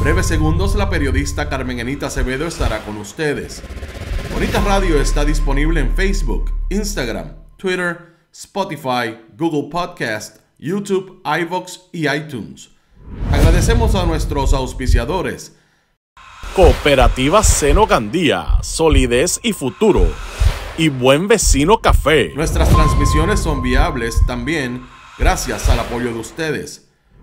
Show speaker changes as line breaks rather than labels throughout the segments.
breves segundos la periodista Carmen Anita Acevedo estará con ustedes. Bonita Radio está disponible en Facebook, Instagram, Twitter, Spotify, Google Podcast, YouTube, iVox y iTunes. Agradecemos a nuestros auspiciadores. Cooperativa Seno Gandía, Solidez y Futuro. Y Buen Vecino Café. Nuestras transmisiones son viables también gracias al apoyo de ustedes.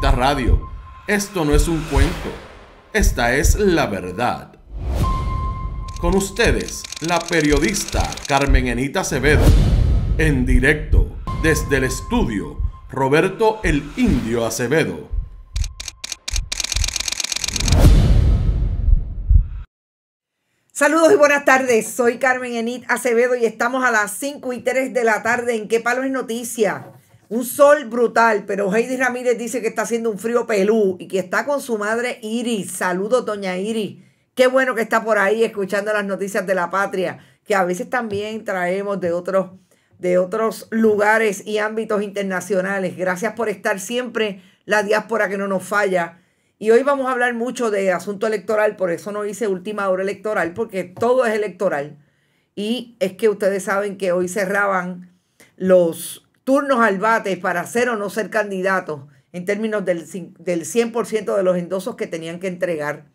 Radio. Esto no es un cuento, esta es la verdad. Con ustedes, la periodista Carmen Enita Acevedo, en directo desde el estudio Roberto el Indio Acevedo.
Saludos y buenas tardes. Soy Carmen Enit Acevedo y estamos a las 5 y 3 de la tarde en Qué Palo es Noticia. Un sol brutal, pero Heidi Ramírez dice que está haciendo un frío pelú y que está con su madre Iris. Saludos, doña Iris. Qué bueno que está por ahí escuchando las noticias de la patria, que a veces también traemos de otros, de otros lugares y ámbitos internacionales. Gracias por estar siempre la diáspora que no nos falla. Y hoy vamos a hablar mucho de asunto electoral, por eso no hice última hora electoral, porque todo es electoral. Y es que ustedes saben que hoy cerraban los, turnos al bate para ser o no ser candidatos en términos del, 100% de los endosos que tenían que entregar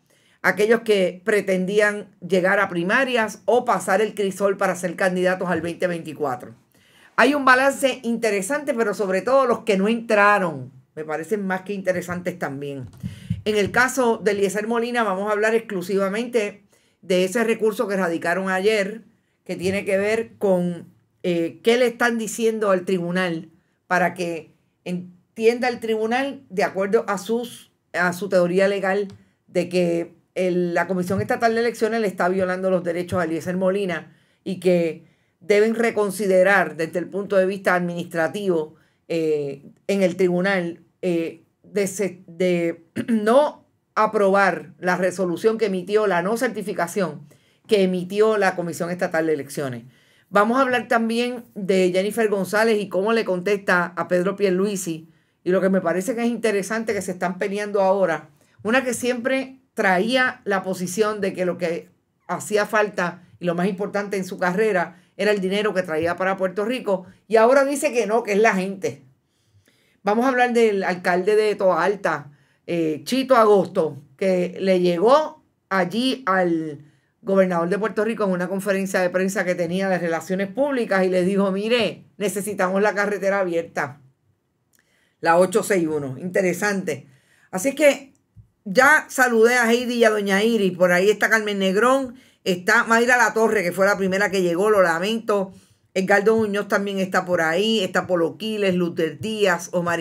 aquellos que pretendían llegar a primarias o pasar el crisol para ser candidatos al 2024. Hay un balance interesante, pero sobre todo los que no entraron, me parecen más que interesantes también. En el caso de Eliezer Molina, vamos a hablar exclusivamente de ese recurso que radicaron ayer, que tiene que ver con eh, qué le están diciendo al tribunal para que entienda el tribunal de acuerdo a, sus, a su teoría legal de que la Comisión Estatal de Elecciones le está violando los derechos a Eliezer Molina y que deben reconsiderar desde el punto de vista administrativo eh, en el tribunal eh, de, no aprobar la resolución que emitió, la no certificación que emitió la Comisión Estatal de Elecciones. Vamos a hablar también de Jennifer González y cómo le contesta a Pedro Pierluisi. Y lo que me parece que es interesante que se están peleando ahora. Una que siempre traía la posición de que lo que hacía falta y lo más importante en su carrera era el dinero que traía para Puerto Rico. Y ahora dice que no, que es la gente. Vamos a hablar del alcalde de Toa Alta, eh, Chito Agosto, que le llegó allí al gobernador de Puerto Rico en una conferencia de prensa que tenía de relaciones públicas y le dijo, mire, necesitamos la carretera abierta, la 861, interesante. Así que ya saludé a Heidi y a Doña Iris, por ahí está Carmen Negrón, está Mayra La Torre, que fue la primera que llegó, lo lamento. Edgardo Muñoz también está por ahí, está Polo Quiles, Luther Díaz, Omar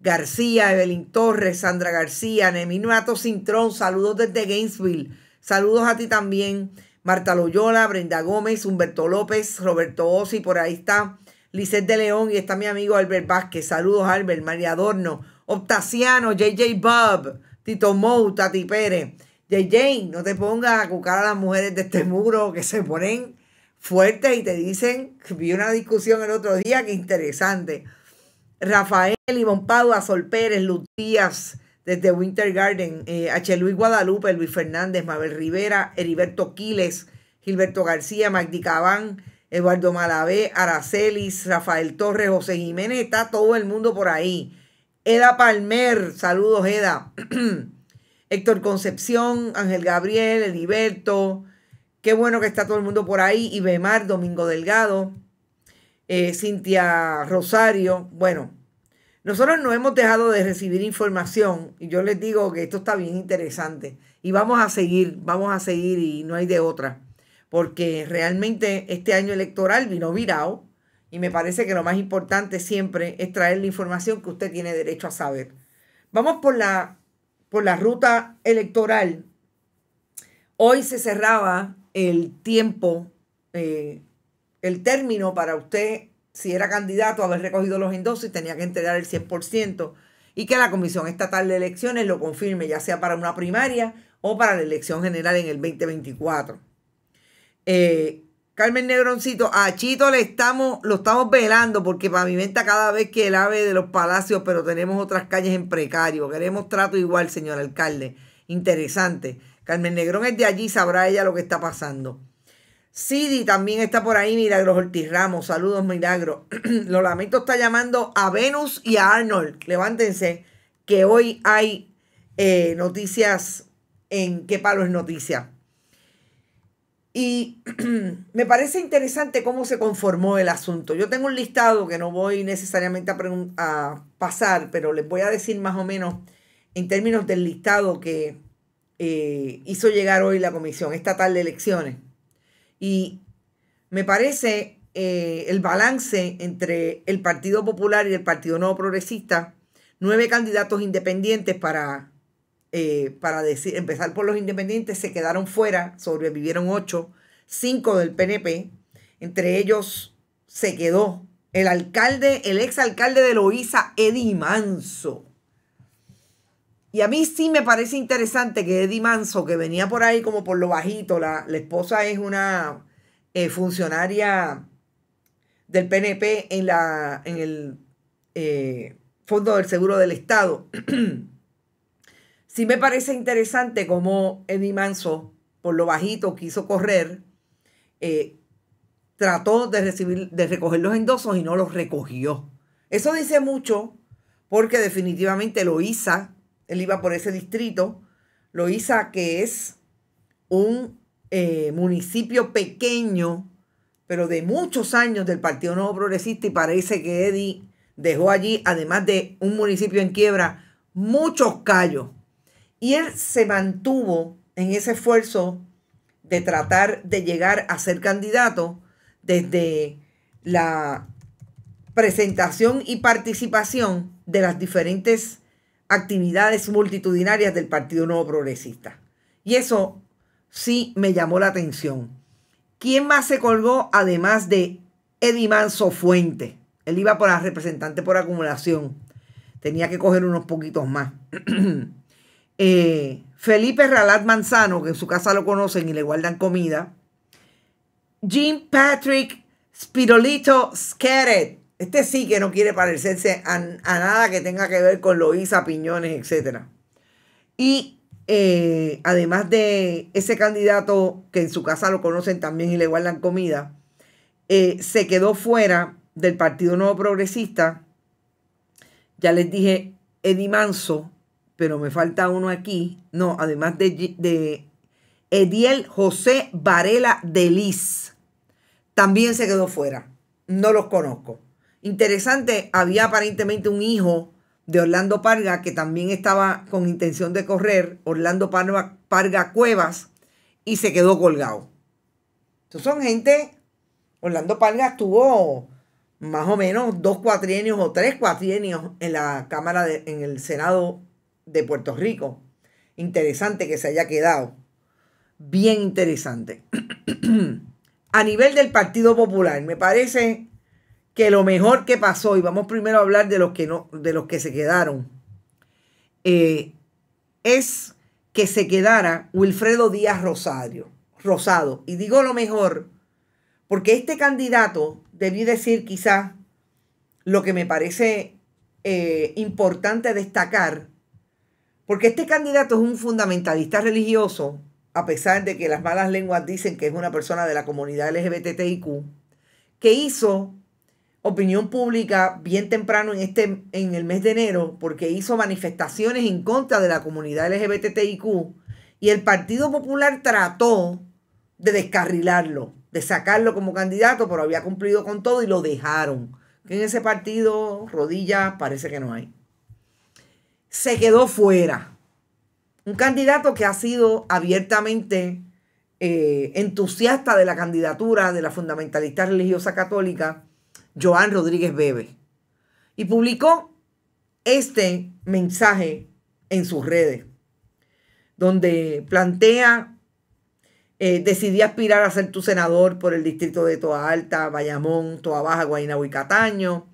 García, Evelyn Torres, Sandra García, Nato, Cintrón, saludos desde Gainesville. Saludos a ti también, Marta Loyola, Brenda Gómez, Humberto López, Roberto Osi, por ahí está licet de León y está mi amigo Albert Vázquez. Saludos, Albert, María Adorno, Optaciano, JJ Bob, Tito Mou, Tati Pérez. JJ, no te pongas a cucar a las mujeres de este muro que se ponen fuertes y te dicen, vi una discusión el otro día qué interesante. Rafael, Ivonne Pau, Sol Pérez, Lutías desde Winter Garden, eh, H. Luis Guadalupe, Luis Fernández, Mabel Rivera, Heriberto Quiles, Gilberto García, Magdi Cabán, Eduardo Malabé, Aracelis, Rafael Torres, José Jiménez, está todo el mundo por ahí. Eda Palmer, saludos Eda. Héctor Concepción, Ángel Gabriel, Heriberto, qué bueno que está todo el mundo por ahí. Ibemar, Domingo Delgado, eh, Cintia Rosario, bueno, nosotros no hemos dejado de recibir información y yo les digo que esto está bien interesante y vamos a seguir, vamos a seguir y no hay de otra, porque realmente este año electoral vino virado y me parece que lo más importante siempre es traer la información que usted tiene derecho a saber. Vamos por la, por la ruta electoral. Hoy se cerraba el tiempo, eh, el término para usted si era candidato, a haber recogido los endosos tenía que entregar el 100%, y que la Comisión Estatal de Elecciones lo confirme, ya sea para una primaria o para la elección general en el 2024. Eh, Carmen Negroncito, a Chito le estamos, lo estamos velando porque pavimenta cada vez que el ave de los palacios, pero tenemos otras calles en precario. Queremos trato igual, señor alcalde. Interesante. Carmen Negrón es de allí, sabrá ella lo que está pasando. Sidi también está por ahí, Milagros Ortiz Ramos. Saludos, Milagros. Lo lamento, está llamando a Venus y a Arnold. Levántense, que hoy hay eh, noticias en qué palo es noticia. Y me parece interesante cómo se conformó el asunto. Yo tengo un listado que no voy necesariamente a, pasar, pero les voy a decir más o menos en términos del listado que eh, hizo llegar hoy la Comisión Estatal de Elecciones y me parece eh, el balance entre el Partido Popular y el Partido Nuevo Progresista, nueve candidatos independientes para, eh, para decir, empezar por los independientes, se quedaron fuera, sobrevivieron ocho, cinco del PNP, entre ellos se quedó el alcalde, el exalcalde de Loíza, Eddie Manso. Y a mí sí me parece interesante que Eddie Manso, que venía por ahí como por lo bajito, la, esposa es una eh, funcionaria del PNP en, la, en el eh, Fondo del Seguro del Estado. sí me parece interesante como Eddie Manso, por lo bajito, quiso correr, eh, trató de, recibir, de recoger los endosos y no los recogió. Eso dice mucho porque definitivamente lo hizo él iba por ese distrito, Loíza, que es un eh, municipio pequeño, pero de muchos años del Partido Nuevo Progresista y parece que Eddie dejó allí, además de un municipio en quiebra, muchos callos. Y él se mantuvo en ese esfuerzo de tratar de llegar a ser candidato desde la presentación y participación de las diferentes actividades multitudinarias del Partido Nuevo Progresista. Y eso sí me llamó la atención. ¿Quién más se colgó además de Eddy Manso Fuente? Él iba por la representante por acumulación. Tenía que coger unos poquitos más. Eh, Felipe Ralat Manzano, que en su casa lo conocen y le guardan comida. Jim Patrick Spirolito Skeret, este sí que no quiere parecerse a, nada que tenga que ver con Loisa, Piñones, etc. Y eh, además de ese candidato que en su casa lo conocen también y le guardan comida, eh, se quedó fuera del Partido Nuevo Progresista. Ya les dije, Eddie Manso, pero me falta uno aquí. No, además de, de Ediel José Varela de Liz. También se quedó fuera. No los conozco. Interesante, había aparentemente un hijo de Orlando Parga que también estaba con intención de correr, Orlando Parga, Cuevas, y se quedó colgado. Estos son gente, Orlando Parga estuvo más o menos dos cuatrienios o tres cuatrienios en la Cámara, de, en el Senado de Puerto Rico. Interesante que se haya quedado. Bien interesante. a nivel del Partido Popular, me parece que lo mejor que pasó, y vamos primero a hablar de los que, no, de los que se quedaron, eh, es que se quedara Wilfredo Díaz Rosario, Rosado. Y digo lo mejor, porque este candidato, debí decir quizás lo que me parece eh, importante destacar, porque este candidato es un fundamentalista religioso, a pesar de que las malas lenguas dicen que es una persona de la comunidad LGBTIQ, que hizo opinión pública bien temprano en, este, en el mes de enero porque hizo manifestaciones en contra de la comunidad LGBTIQ y el Partido Popular trató de descarrilarlo, de sacarlo como candidato, pero había cumplido con todo y lo dejaron. Que en ese partido rodillas parece que no hay. Se quedó fuera. Un candidato que ha sido abiertamente eh, entusiasta de la candidatura de la fundamentalista religiosa católica Joan Rodríguez Bebe, y publicó este mensaje en sus redes, donde plantea, eh, decidí aspirar a ser tu senador por el distrito de Toa Alta, Bayamón, Toa Baja, Guaynabo y Cataño,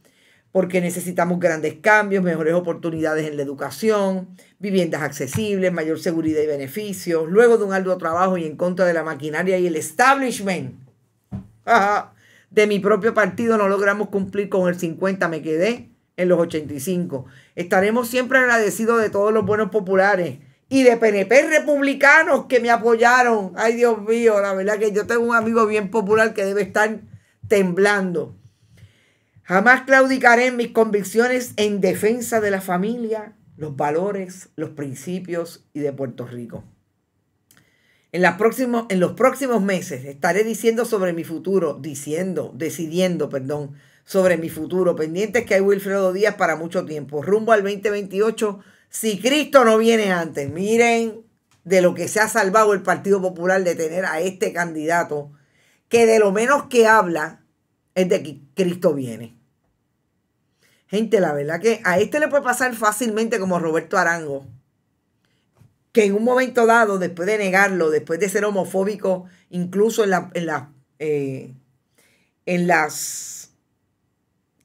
porque necesitamos grandes cambios, mejores oportunidades en la educación, viviendas accesibles, mayor seguridad y beneficios, luego de un alto trabajo y en contra de la maquinaria y el establishment. de mi propio partido no logramos cumplir con el 50, me quedé en los 85. Estaremos siempre agradecidos de todos los buenos populares y de PNP republicanos que me apoyaron. Ay, Dios mío, la verdad que yo tengo un amigo bien popular que debe estar temblando. Jamás claudicaré en mis convicciones en defensa de la familia, los valores, los principios y de Puerto Rico. En, los próximos meses estaré diciendo sobre mi futuro, diciendo, decidiendo, perdón, sobre mi futuro. Pendientes que hay Wilfredo Díaz para mucho tiempo. Rumbo al 2028, si Cristo no viene antes. Miren de lo que se ha salvado el Partido Popular de tener a este candidato, que de lo menos que habla es de que Cristo viene. Gente, la verdad que a este le puede pasar fácilmente como Roberto Arango que en un momento dado, después de negarlo, después de ser homofóbico, incluso en, eh, en, las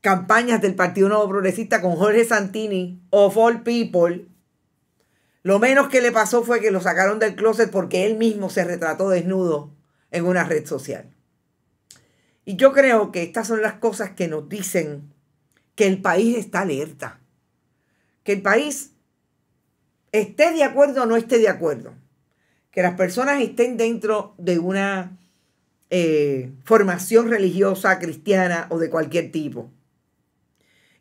campañas del Partido Nuevo Progresista con Jorge Santini, of all people, lo menos que le pasó fue que lo sacaron del closet porque él mismo se retrató desnudo en una red social. Y yo creo que estas son las cosas que nos dicen que el país está alerta, que el país esté de acuerdo o no esté de acuerdo, que las personas estén dentro de una eh, formación religiosa, cristiana o de cualquier tipo.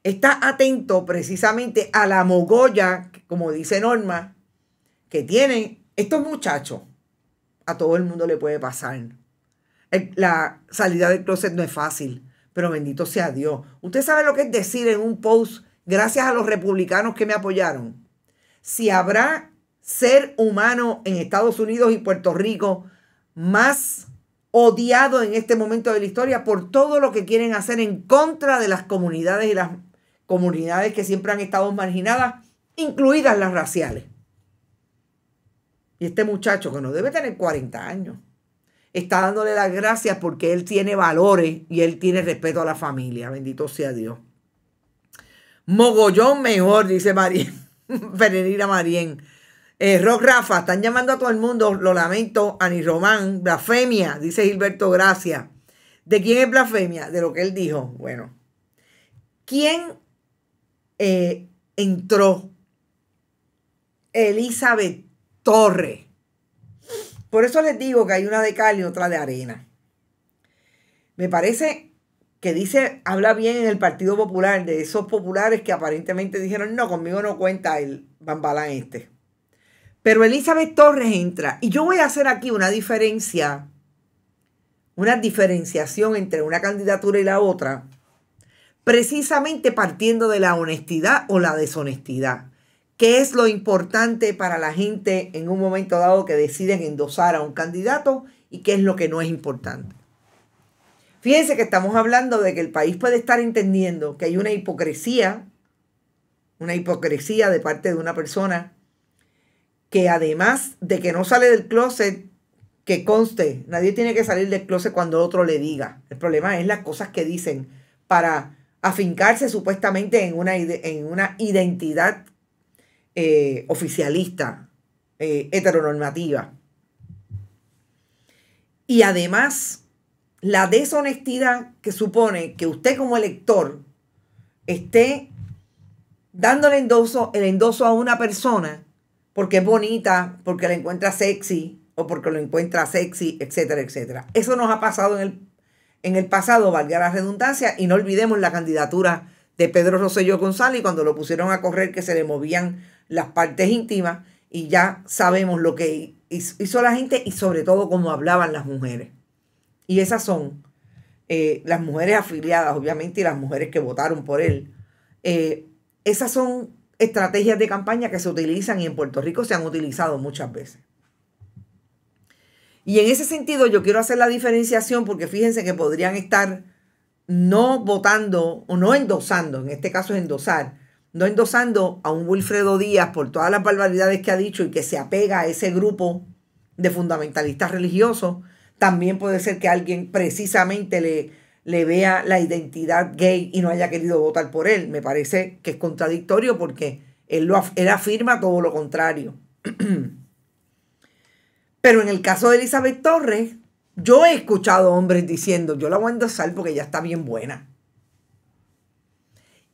Está atento precisamente a la mogolla, como dice Norma, que tienen estos muchachos. A todo el mundo le puede pasar. La salida del closet no es fácil, pero bendito sea Dios. Usted sabe lo que es decir en un post, gracias a los republicanos que me apoyaron si habrá ser humano en Estados Unidos y Puerto Rico más odiado en este momento de la historia por todo lo que quieren hacer en contra de las comunidades y las comunidades que siempre han estado marginadas, incluidas las raciales. Y este muchacho que no debe tener 40 años, está dándole las gracias porque él tiene valores y él tiene respeto a la familia, bendito sea Dios. Mogollón mejor, dice María. Pereira Marien. Eh, Rock Rafa, están llamando a todo el mundo, lo lamento, Ani Román, blasfemia, dice Gilberto Gracia. ¿De quién es blasfemia? De lo que él dijo. Bueno, ¿quién eh, entró? Elizabeth Torre. Por eso les digo que hay una de cal y otra de arena. Me parece que dice, habla bien en el Partido Popular, de esos populares que aparentemente dijeron, no, conmigo no cuenta el bambalán este. Pero Elizabeth Torres entra. Y yo voy a hacer aquí una diferencia, una diferenciación entre una candidatura y la otra, precisamente partiendo de la honestidad o la deshonestidad. ¿Qué es lo importante para la gente en un momento dado que deciden endosar a un candidato y qué es lo que no es importante? Fíjense que estamos hablando de que el país puede estar entendiendo que hay una hipocresía, una hipocresía de parte de una persona que además de que no sale del closet, que conste, nadie tiene que salir del closet cuando otro le diga. El problema es las cosas que dicen para afincarse supuestamente en una, en una identidad eh, oficialista, eh, heteronormativa. Y además la deshonestidad que supone que usted como elector esté dándole endoso, el endoso a una persona porque es bonita, porque la encuentra sexy o porque lo encuentra sexy, etcétera, etcétera. Eso nos ha pasado en el, en el pasado, valga la redundancia, y no olvidemos la candidatura de Pedro Rosselló González cuando lo pusieron a correr que se le movían las partes íntimas y ya sabemos lo que hizo la gente y sobre todo cómo hablaban las mujeres. Y esas son eh, las mujeres afiliadas, obviamente, y las mujeres que votaron por él. Eh, esas son estrategias de campaña que se utilizan y en Puerto Rico se han utilizado muchas veces. Y en ese sentido yo quiero hacer la diferenciación porque fíjense que podrían estar no votando o no endosando, en este caso es endosar, no endosando a un Wilfredo Díaz por todas las barbaridades que ha dicho y que se apega a ese grupo de fundamentalistas religiosos también puede ser que alguien precisamente le, le vea la identidad gay y no haya querido votar por él. Me parece que es contradictorio porque él, lo, afirma todo lo contrario. Pero en el caso de Elizabeth Torres, yo he escuchado hombres diciendo, yo la voy a endosar porque ella está bien buena.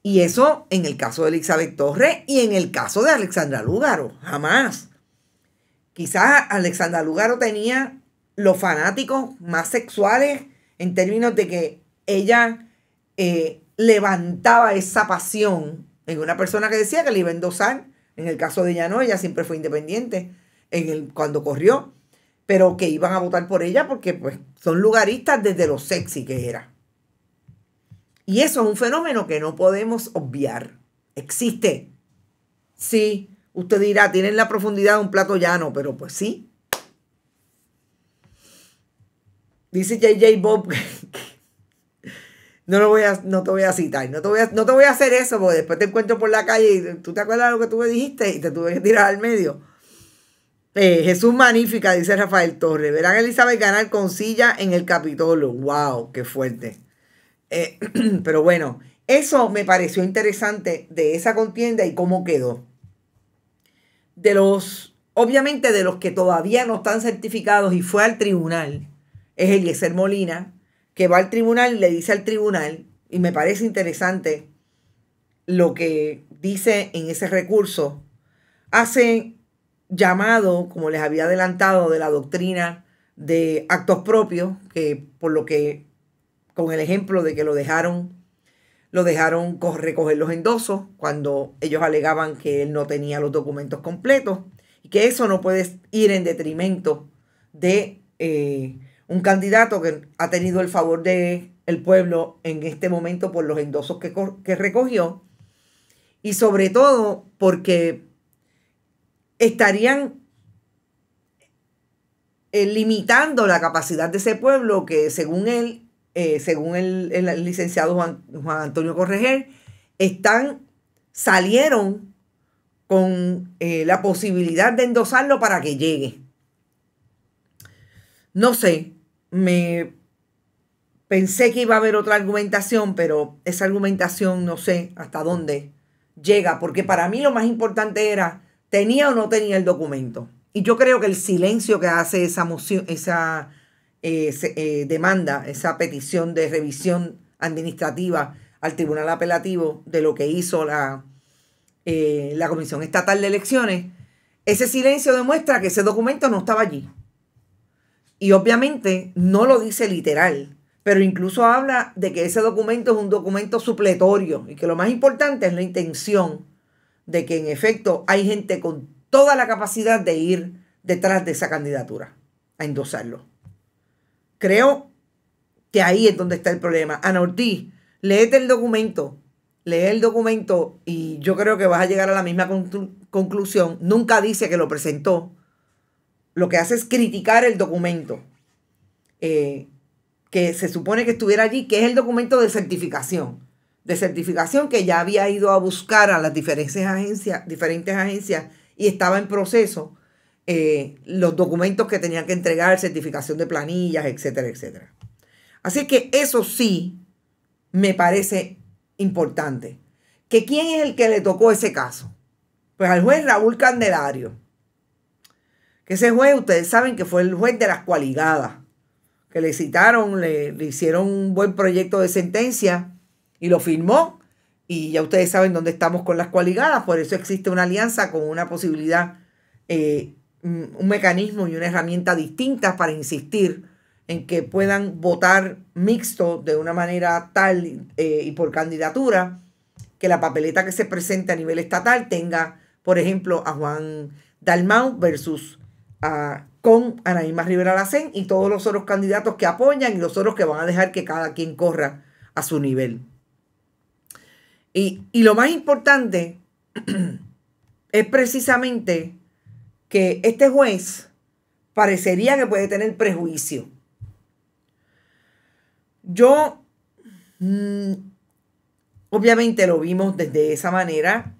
Y eso en el caso de Elizabeth Torres y en el caso de Alexandra Lúgaro, jamás. Quizás Alexandra Lúgaro tenía los fanáticos más sexuales en términos de que ella eh, levantaba esa pasión en una persona que decía que le iba a endosar. En el caso de ella no, ella siempre fue independiente en el, cuando corrió, pero que iban a votar por ella porque pues, son lugaristas desde lo sexy que era. Y eso es un fenómeno que no podemos obviar. Existe. Sí, usted dirá, tienen la profundidad de un plato llano, pero pues sí, Dice JJ Bob. no, lo voy a, no te voy a citar, no te voy a, no te voy a hacer eso, porque después te encuentro por la calle y tú te acuerdas de lo que tú me dijiste y te tuve que tirar al medio. Eh, Jesús magnífica, dice Rafael Torres. Verán a Elizabeth ganar con silla en el Capitolio. ¡Wow! ¡Qué fuerte! Eh, pero bueno, eso me pareció interesante de esa contienda y cómo quedó. De los, obviamente, de los que todavía no están certificados y fue al tribunal, es Eliezer Molina, que va al tribunal y le dice al tribunal, y me parece interesante lo que dice en ese recurso, hace llamado, como les había adelantado, de la doctrina de actos propios, que por lo que, con el ejemplo de que lo dejaron, lo dejaron recoger los endosos cuando ellos alegaban que él no tenía los documentos completos y que eso no puede ir en detrimento de eh, un candidato que ha tenido el favor del el pueblo en este momento por los endosos que, recogió y sobre todo porque estarían eh, limitando la capacidad de ese pueblo que según él, eh, según el, licenciado Juan, Antonio Correger, están, salieron con eh, la posibilidad de endosarlo para que llegue. No sé, me pensé que iba a haber otra argumentación, pero esa argumentación no sé hasta dónde llega, porque para mí lo más importante era, ¿tenía o no tenía el documento? Y yo creo que el silencio que hace esa moción, esa eh, eh, demanda, esa petición de revisión administrativa al Tribunal Apelativo de lo que hizo la, eh, la Comisión Estatal de Elecciones, ese silencio demuestra que ese documento no estaba allí. Y obviamente no lo dice literal, pero incluso habla de que ese documento es un documento supletorio y que lo más importante es la intención de que en efecto hay gente con toda la capacidad de ir detrás de esa candidatura a endosarlo. Creo que ahí es donde está el problema. Ana Ortiz, léete el documento, lee el documento y yo creo que vas a llegar a la misma conclusión. Nunca dice que lo presentó, lo que hace es criticar el documento eh, que se supone que estuviera allí, que es el documento de certificación. De certificación que ya había ido a buscar a las diferentes agencias, diferentes agencias y estaba en proceso eh, los documentos que tenían que entregar, certificación de planillas, etcétera, etcétera. Así que eso sí me parece importante. ¿Que ¿Quién es el que le tocó ese caso? Pues al juez Raúl Candelario que ese juez, ustedes saben que fue el juez de las cualigadas, que le citaron, le, hicieron un buen proyecto de sentencia y lo firmó. Y ya ustedes saben dónde estamos con las cualigadas, por eso existe una alianza con una posibilidad, eh, un mecanismo y una herramienta distintas para insistir en que puedan votar mixto de una manera tal eh, y por candidatura, que la papeleta que se presente a nivel estatal tenga, por ejemplo, a Juan Dalmau versus con Anaíma Rivera Lacén y todos los otros candidatos que apoyan y los otros que van a dejar que cada quien corra a su nivel. Y, lo más importante es precisamente que este juez parecería que puede tener prejuicio. Yo, mm, obviamente lo vimos desde esa manera,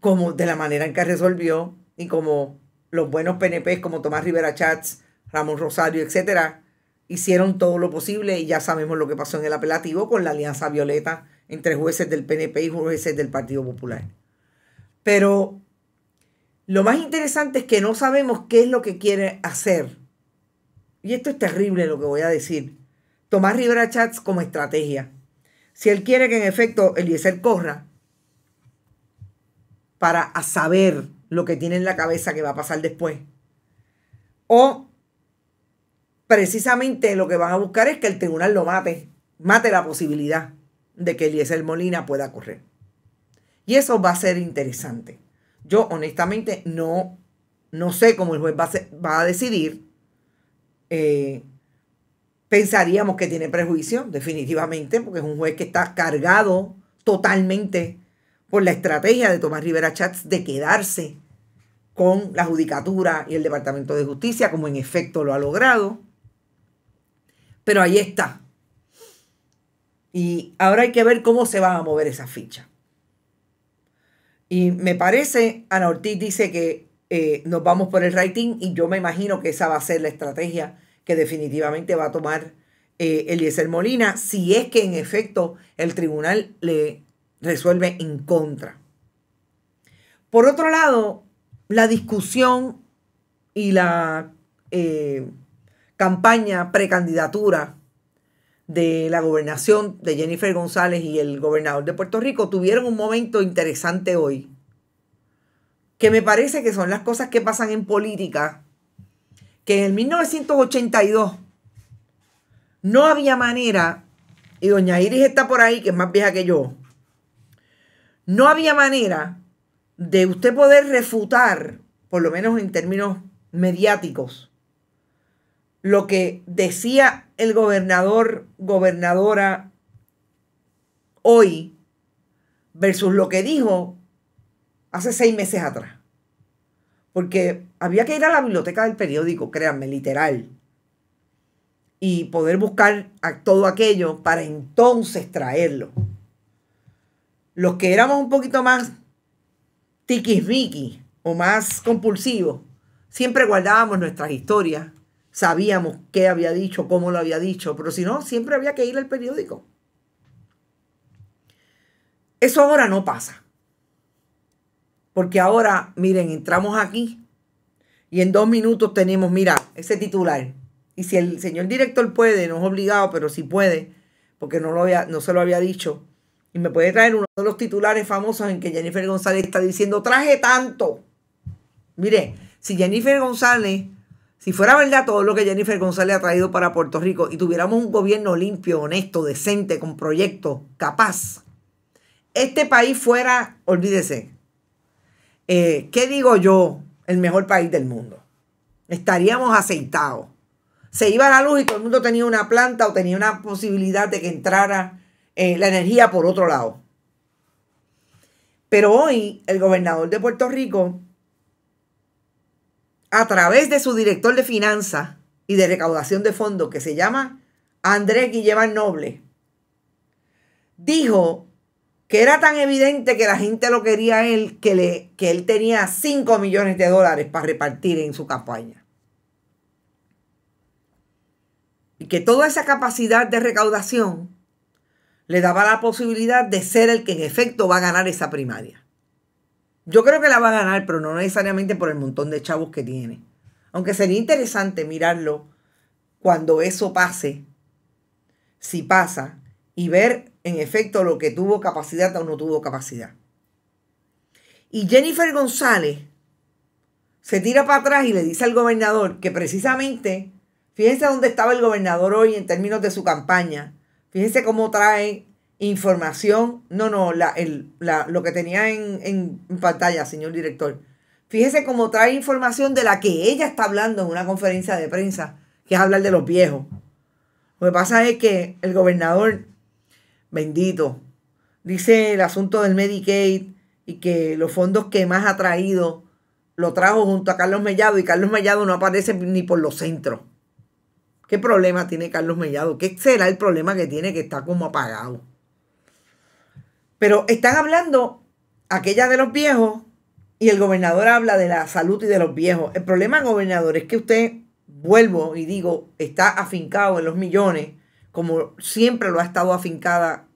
como de la manera en que resolvió y como los buenos PNP como Tomás Rivera Chats, Ramón Rosario, etcétera, hicieron todo lo posible y ya sabemos lo que pasó en el apelativo con la alianza violeta entre jueces del PNP y jueces del Partido Popular. Pero lo más interesante es que no sabemos qué es lo que quiere hacer. Y esto es terrible lo que voy a decir. Tomás Rivera Chats como estrategia. Si él quiere que en efecto Eliezer corra para a saber lo que tiene en la cabeza que va a pasar después. O precisamente lo que van a buscar es que el tribunal lo mate, mate la posibilidad de que Eliezer Molina pueda correr. Y eso va a ser interesante. Yo honestamente no, no sé cómo el juez va a, decidir. Eh, pensaríamos que tiene prejuicio, definitivamente, porque es un juez que está cargado totalmente por la estrategia de Tomás Rivera Chats de quedarse con la Judicatura y el Departamento de Justicia, como en efecto lo ha logrado. Pero ahí está. Y ahora hay que ver cómo se va a mover esa ficha Y me parece, Ana Ortiz dice que eh, nos vamos por el rating y yo me imagino que esa va a ser la estrategia que definitivamente va a tomar eh, Eliezer Molina, si es que en efecto el tribunal le resuelve en contra. Por otro lado, la discusión y la eh, campaña precandidatura de la gobernación de Jennifer González y el gobernador de Puerto Rico tuvieron un momento interesante hoy, que me parece que son las cosas que pasan en política, que en el 1982 no había manera, y doña Iris está por ahí, que es más vieja que yo, no había manera de usted poder refutar, por lo menos en términos mediáticos, lo que decía el gobernador, gobernadora hoy versus lo que dijo hace seis meses atrás. Porque había que ir a la biblioteca del periódico, créanme, literal, y poder buscar a todo aquello para entonces traerlo los que éramos un poquito más tiquismiqui o más compulsivos, siempre guardábamos nuestras historias, sabíamos qué había dicho, cómo lo había dicho, pero si no, siempre había que ir al periódico. Eso ahora no pasa. Porque ahora, miren, entramos aquí y en dos minutos tenemos, mira, ese titular. Y si el señor director puede, no es obligado, pero si puede, porque no, lo había, no se lo había dicho, y me puede traer uno de los titulares famosos en que Jennifer González está diciendo, traje tanto. Mire, si Jennifer González, si fuera verdad todo lo que Jennifer González ha traído para Puerto Rico y tuviéramos un gobierno limpio, honesto, decente, con proyectos, capaz, este país fuera, olvídese, eh, ¿qué digo yo? El mejor país del mundo. Estaríamos aceitados. Se iba la luz y todo el mundo tenía una planta o tenía una posibilidad de que entrara eh, la energía por otro lado. Pero hoy el gobernador de Puerto Rico, a través de su director de finanzas y de recaudación de fondos, que se llama Andrés Guillemán Noble, dijo que era tan evidente que la gente lo quería él, que, le, que él tenía 5 millones de dólares para repartir en su campaña. Y que toda esa capacidad de recaudación le daba la posibilidad de ser el que en efecto va a ganar esa primaria. Yo creo que la va a ganar, pero no necesariamente por el montón de chavos que tiene. Aunque sería interesante mirarlo cuando eso pase, si pasa, y ver en efecto lo que tuvo capacidad o no tuvo capacidad. Y Jennifer González se tira para atrás y le dice al gobernador que precisamente, fíjense dónde estaba el gobernador hoy en términos de su campaña, Fíjense cómo trae información. No, no, lo que tenía en, en pantalla, señor director. Fíjese cómo trae información de la que ella está hablando en una conferencia de prensa, que es hablar de los viejos. Lo que pasa es que el gobernador, bendito, dice el asunto del Medicaid y que los fondos que más ha traído lo trajo junto a Carlos Mellado y Carlos Mellado no aparece ni por los centros. ¿Qué problema tiene Carlos Mellado? ¿Qué será el problema que tiene que está como apagado? Pero están hablando aquella de los viejos y el gobernador habla de la salud y de los viejos. El problema, gobernador, es que usted, vuelvo y digo, está afincado en los millones, como siempre lo ha estado afincada,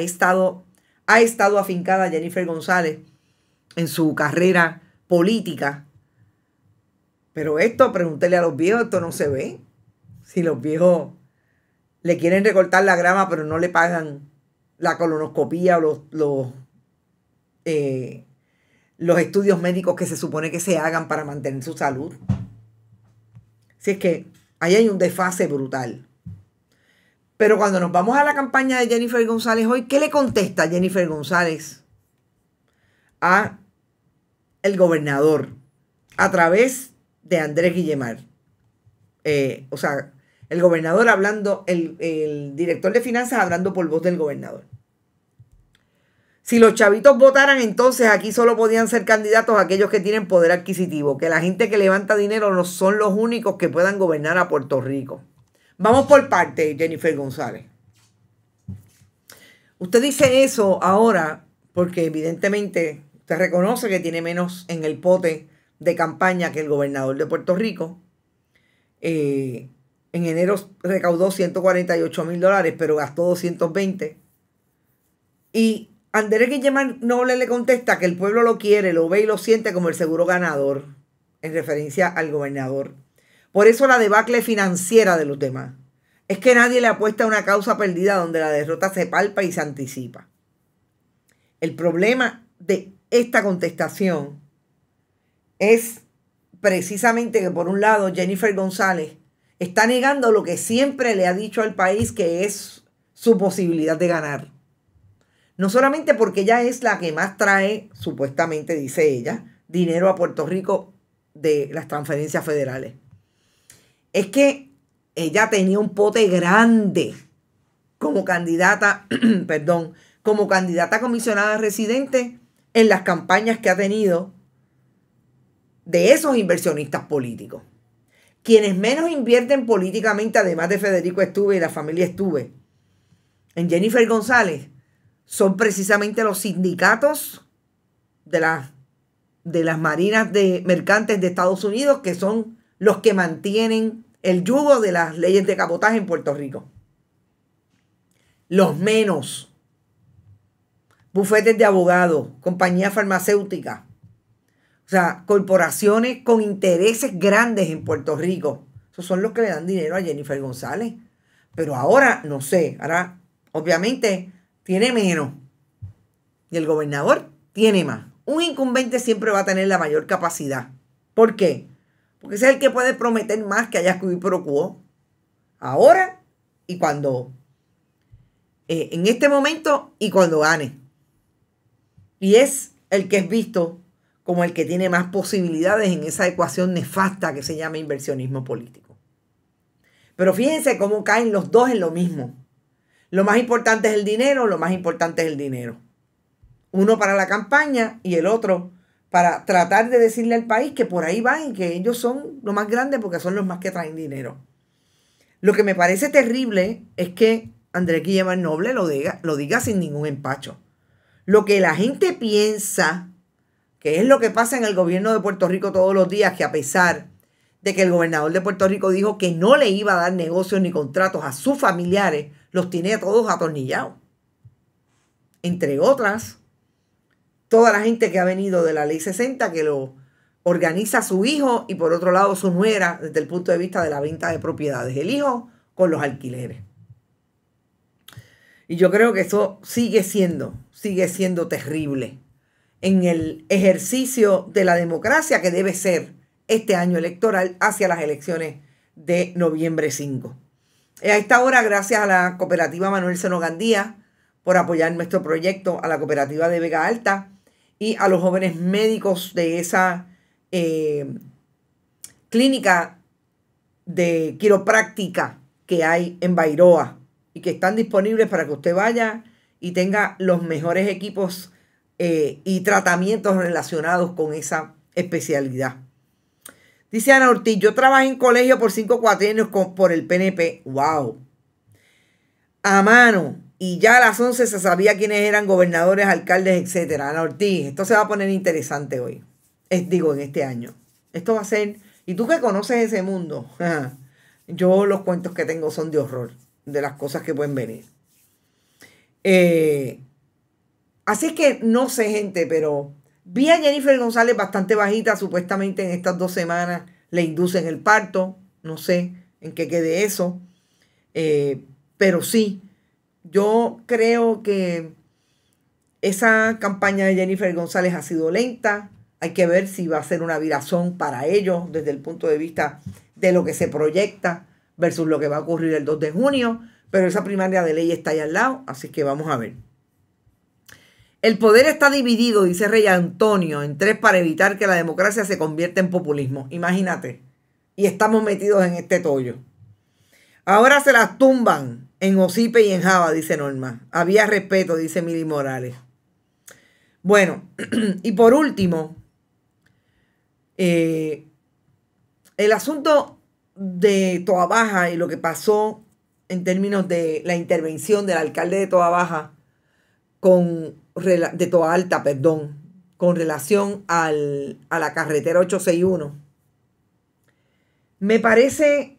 estado, ha estado afincada Jennifer González en su carrera política. Pero esto, pregúntele a los viejos, esto no se ve si los viejos le quieren recortar la grama, pero no le pagan la colonoscopía o los, eh, los, estudios médicos que se supone que se hagan para mantener su salud. Si es que ahí hay un desfase brutal. Pero cuando nos vamos a la campaña de Jennifer González hoy, ¿qué le contesta Jennifer González a el gobernador a través de Andrés Guillemar? Eh, o sea, el gobernador hablando, el, director de finanzas hablando por voz del gobernador. Si los chavitos votaran, entonces aquí solo podían ser candidatos aquellos que tienen poder adquisitivo, que la gente que levanta dinero no son los únicos que puedan gobernar a Puerto Rico. Vamos por parte, Jennifer González. Usted dice eso ahora porque evidentemente usted reconoce que tiene menos en el pote de campaña que el gobernador de Puerto Rico. Eh, en enero recaudó 148 mil dólares, pero gastó 220. Y Andrés Guillemán Noble le contesta que el pueblo lo quiere, lo ve y lo siente como el seguro ganador, en referencia al gobernador. Por eso la debacle financiera de los demás. Es que nadie le apuesta a una causa perdida donde la derrota se palpa y se anticipa. El problema de esta contestación es precisamente que por un lado Jennifer González está negando lo que siempre le ha dicho al país que es su posibilidad de ganar. No solamente porque ella es la que más trae, supuestamente dice ella, dinero a Puerto Rico de las transferencias federales. Es que ella tenía un pote grande como candidata, perdón, como candidata comisionada residente en las campañas que ha tenido de esos inversionistas políticos quienes menos invierten políticamente, además de Federico Estuve y la familia Estuve, en Jennifer González, son precisamente los sindicatos de, de las marinas de mercantes de Estados Unidos, que son los que mantienen el yugo de las leyes de cabotaje en Puerto Rico. Los menos. Bufetes de abogados, compañías farmacéuticas, o sea, corporaciones con intereses grandes en Puerto Rico. Esos son los que le dan dinero a Jennifer González. Pero ahora, no sé, ahora obviamente tiene menos. Y el gobernador tiene más. Un incumbente siempre va a tener la mayor capacidad. ¿Por qué? Porque es el que puede prometer más que haya que pro Ahora y cuando. Eh, en este momento y cuando gane. Y es el que es visto como el que tiene más posibilidades en esa ecuación nefasta que se llama inversionismo político. Pero fíjense cómo caen los dos en lo mismo. Lo más importante es el dinero, lo más importante es el dinero. Uno para la campaña y el otro para tratar de decirle al país que por ahí van y que ellos son lo más grandes porque son los más que traen dinero. Lo que me parece terrible es que André Guillermo Noble lo diga, lo diga sin ningún empacho. Lo que la gente piensa que es lo que pasa en el gobierno de Puerto Rico todos los días, que a pesar de que el gobernador de Puerto Rico dijo que no le iba a dar negocios ni contratos a sus familiares, los tiene a todos atornillados. Entre otras, toda la gente que ha venido de la ley 60 que lo organiza su hijo y por otro lado su nuera desde el punto de vista de la venta de propiedades, el hijo con los alquileres. Y yo creo que eso sigue siendo, sigue siendo terrible en el ejercicio de la democracia que debe ser este año electoral hacia las elecciones de noviembre 5. Eh, a esta hora, gracias a la cooperativa Manuel Senogandía por apoyar nuestro proyecto, a la cooperativa de Vega Alta y a los jóvenes médicos de esa eh, clínica de quiropráctica que hay en Bairoa y que están disponibles para que usted vaya y tenga los mejores equipos eh, y tratamientos relacionados con esa especialidad. Dice Ana Ortiz, yo trabajé en colegio por cinco cuatrienios con, por el PNP. ¡Wow! A mano. Y ya a las 11 se sabía quiénes eran gobernadores, alcaldes, etc. Ana Ortiz, esto se va a poner interesante hoy. Es, digo, en este año. Esto va a ser... Y tú que conoces ese mundo. yo los cuentos que tengo son de horror. De las cosas que pueden venir. Eh, Así que no sé, gente, pero vi a Jennifer González bastante bajita, supuestamente en estas dos semanas le inducen el parto, no sé en qué quede eso, eh, pero sí, yo creo que esa campaña de Jennifer González ha sido lenta, hay que ver si va a ser una virazón para ellos desde el punto de vista de lo que se proyecta versus lo que va a ocurrir el 2 de junio, pero esa primaria de ley está ahí al lado, así que vamos a ver. El poder está dividido, dice Rey Antonio, en tres para evitar que la democracia se convierta en populismo. Imagínate. Y estamos metidos en este tollo. Ahora se las tumban en Ocipe y en Java, dice Norma. Había respeto, dice Mili Morales. Bueno, y por último, eh, el asunto de Toabaja Baja y lo que pasó en términos de la intervención del alcalde de Toabaja Baja con de Toa Alta, perdón, con relación al, a la carretera 861, me parece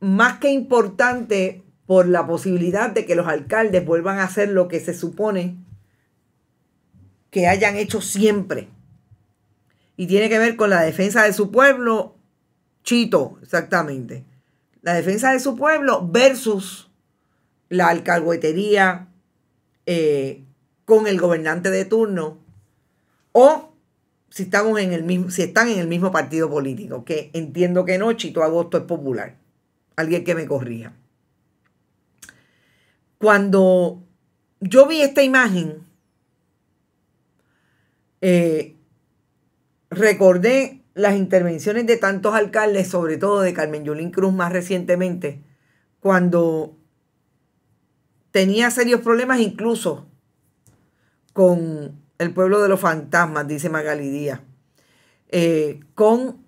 más que importante por la posibilidad de que los alcaldes vuelvan a hacer lo que se supone que hayan hecho siempre. Y tiene que ver con la defensa de su pueblo, Chito, exactamente. La defensa de su pueblo versus la alcalguetería eh, con el gobernante de turno o si, estamos en el mismo, si están en el mismo partido político, que entiendo que no, Chito Agosto es popular. Alguien que me corría. Cuando yo vi esta imagen, eh, recordé las intervenciones de tantos alcaldes, sobre todo de Carmen Yulín Cruz más recientemente, cuando tenía serios problemas incluso con el pueblo de los fantasmas, dice Magalidía, Díaz, eh, con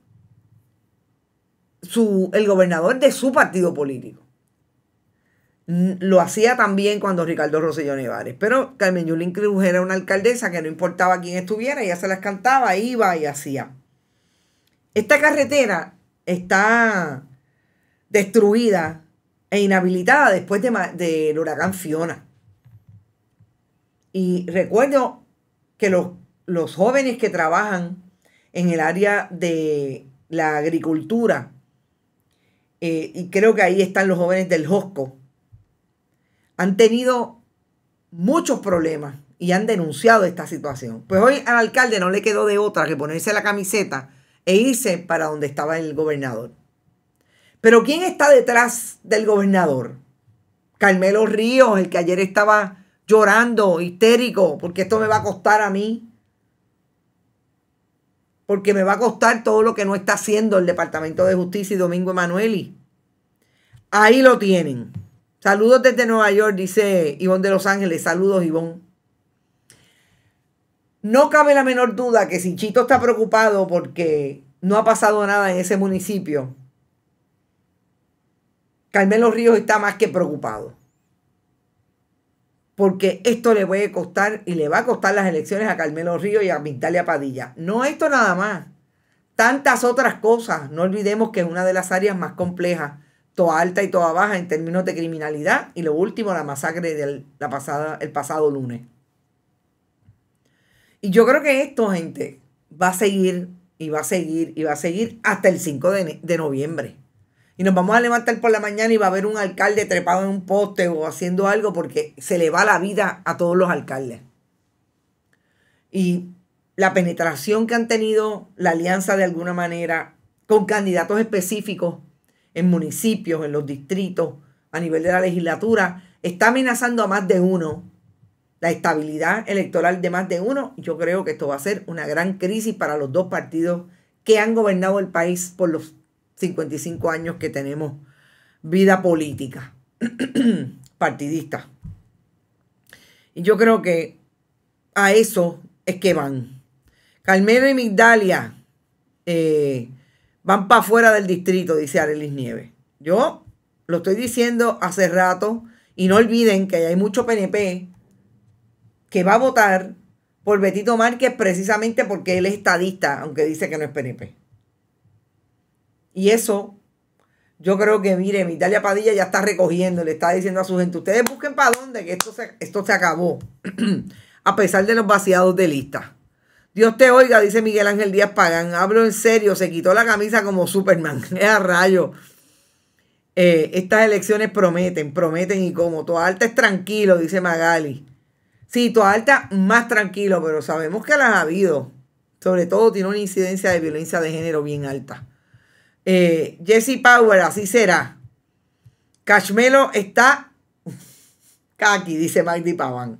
su, el gobernador de su partido político. Lo hacía también cuando Ricardo Rosselló Nevares. Pero Carmen Yulín Cruz era una alcaldesa que no importaba quién estuviera, ella se las cantaba, iba y hacía. Esta carretera está destruida e inhabilitada después de, del huracán Fiona. Y recuerdo que los, los jóvenes que trabajan en el área de la agricultura, eh, y creo que ahí están los jóvenes del Josco, han tenido muchos problemas y han denunciado esta situación. Pues hoy al alcalde no le quedó de otra que ponerse la camiseta e irse para donde estaba el gobernador. Pero ¿quién está detrás del gobernador? Carmelo Ríos, el que ayer estaba llorando, histérico, porque esto me va a costar a mí. Porque me va a costar todo lo que no está haciendo el Departamento de Justicia y Domingo Emanueli. Ahí lo tienen. Saludos desde Nueva York, dice Ivonne de Los Ángeles. Saludos, Ivonne. No cabe la menor duda que si Chito está preocupado porque no ha pasado nada en ese municipio, Carmelo Ríos está más que preocupado porque esto le puede costar y le va a costar las elecciones a Carmelo Río y a Vitalia Padilla. No esto nada más, tantas otras cosas. No olvidemos que es una de las áreas más complejas, toda alta y toda baja en términos de criminalidad y lo último, la masacre del la pasada, el pasado lunes. Y yo creo que esto, gente, va a seguir y va a seguir y va a seguir hasta el 5 de noviembre. Y nos vamos a levantar por la mañana y va a haber un alcalde trepado en un poste o haciendo algo porque se le va la vida a todos los alcaldes. Y la penetración que han tenido la alianza de alguna manera con candidatos específicos en municipios, en los distritos, a nivel de la legislatura, está amenazando a más de uno la estabilidad electoral de más de uno. Yo creo que esto va a ser una gran crisis para los dos partidos que han gobernado el país por los 55 años que tenemos vida política, partidista. Y yo creo que a eso es que van. Carmelo y Migdalia eh, van para afuera del distrito, dice Arelis Nieves. Yo lo estoy diciendo hace rato y no olviden que hay mucho PNP que va a votar por Betito Márquez precisamente porque él es estadista, aunque dice que no es PNP. Y eso, yo creo que, mire, mi Italia Padilla ya está recogiendo, le está diciendo a su gente, ustedes busquen para dónde, que esto se, esto se acabó, a pesar de los vaciados de lista. Dios te oiga, dice Miguel Ángel Díaz Pagán, hablo en serio, se quitó la camisa como Superman, es a rayo. Eh, estas elecciones prometen, prometen y como. alta es tranquilo, dice Magali. Sí, alta más tranquilo, pero sabemos que las ha habido. Sobre todo tiene una incidencia de violencia de género bien alta. Eh, Jesse Power, así será. Cashmelo está aquí, dice Magdi Pagan.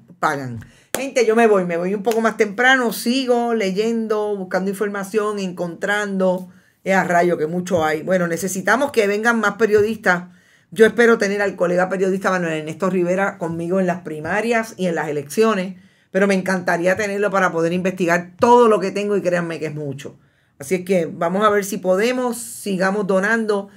Gente, yo me voy, me voy un poco más temprano, sigo leyendo, buscando información, encontrando. Es eh, a rayo que mucho hay. Bueno, necesitamos que vengan más periodistas. Yo espero tener al colega periodista Manuel Ernesto Rivera conmigo en las primarias y en las elecciones, pero me encantaría tenerlo para poder investigar todo lo que tengo y créanme que es mucho. Así es que vamos a ver si podemos, sigamos donando.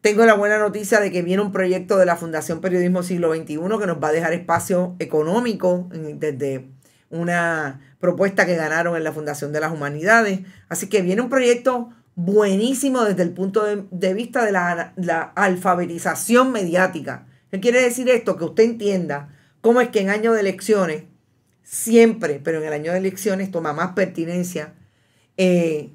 Tengo la buena noticia de que viene un proyecto de la Fundación Periodismo Siglo XXI que nos va a dejar espacio económico desde una propuesta que ganaron en la Fundación de las Humanidades. Así que viene un proyecto buenísimo desde el punto de, vista de la, alfabetización mediática. ¿Qué quiere decir esto? Que usted entienda cómo es que en año de elecciones, siempre, pero en el año de elecciones toma más pertinencia, eh,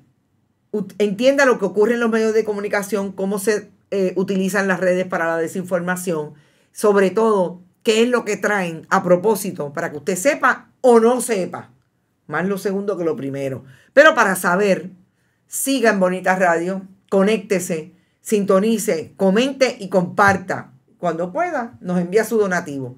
entienda lo que ocurre en los medios de comunicación, cómo se eh, utilizan las redes para la desinformación, sobre todo qué es lo que traen a propósito para que usted sepa o no sepa. Más lo segundo que lo primero. Pero para saber, siga en Bonita Radio, conéctese, sintonice, comente y comparta. Cuando pueda, nos envía su donativo.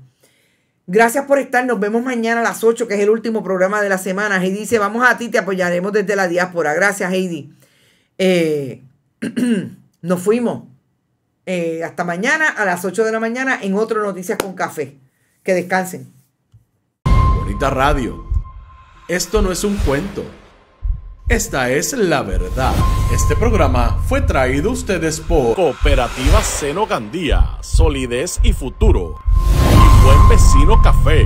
Gracias por estar. Nos vemos mañana a las 8, que es el último programa de la semana. Heidi dice, vamos a ti, te apoyaremos desde la diáspora. Gracias, Heidi. Eh, nos fuimos. Eh, hasta mañana a las 8 de la mañana en otro Noticias con Café. Que descansen.
Bonita radio. Esto no es un cuento. Esta es la verdad. Este programa fue traído a ustedes por Cooperativa Seno Gandía, Solidez y Futuro. Y Buen Vecino Café.